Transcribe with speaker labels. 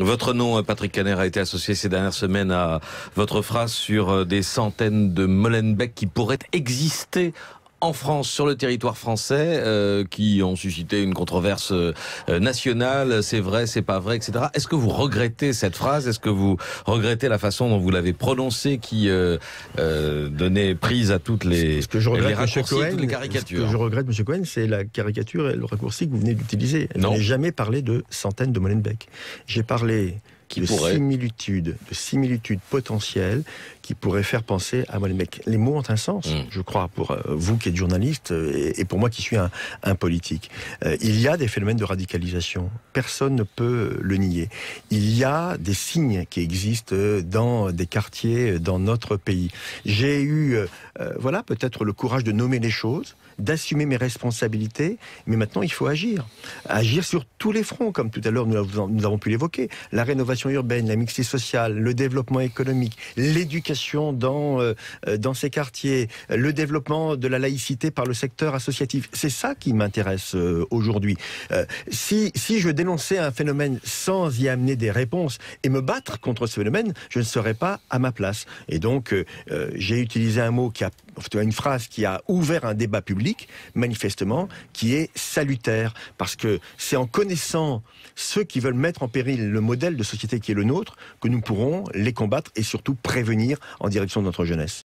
Speaker 1: Votre nom, euh, Patrick Caner, a été associé ces dernières semaines à votre phrase sur euh, des centaines de Molenbeek qui pourraient exister en France, sur le territoire français, euh, qui ont suscité une controverse euh, nationale. C'est vrai, c'est pas vrai, etc. Est-ce que vous regrettez cette phrase Est-ce que vous regrettez la façon dont vous l'avez prononcée, qui euh, donnait prise à toutes les, toutes les caricatures Ce que je
Speaker 2: regrette, M. Cohen, c'est la caricature et le raccourci que vous venez d'utiliser. Je n'ai jamais parlé de centaines de Molenbeek. J'ai parlé de similitudes, de similitudes potentielles qui pourraient faire penser à moi Les mecs. Les mots ont un sens, mm. je crois, pour euh, vous qui êtes journaliste euh, et pour moi qui suis un, politique. Euh, il y a des phénomènes de radicalisation, personne ne peut le nier. Il y a des signes qui existent dans des quartiers, dans notre pays. J'ai eu, voilà, peut-être le courage de nommer les choses, d'assumer mes responsabilités, mais maintenant il faut agir. Agir sur tous les fronts, comme tout à l'heure nous, nous avons pu l'évoquer. La rénovation urbaine, la mixité sociale, le développement économique, l'éducation dans, euh, dans ces quartiers, le développement de la laïcité par le secteur associatif. C'est ça qui m'intéresse euh, aujourd'hui. Euh, si, si je dénonçais un phénomène sans y amener des réponses et me battre contre ce phénomène, je ne serais pas à ma place. Et donc, j'ai utilisé un mot qui a une phrase qui a ouvert un débat public, manifestement, qui est salutaire, parce que c'est en connaissant ceux qui veulent mettre en péril le modèle de société qui est le nôtre que nous pourrons les combattre et surtout prévenir en direction de notre jeunesse.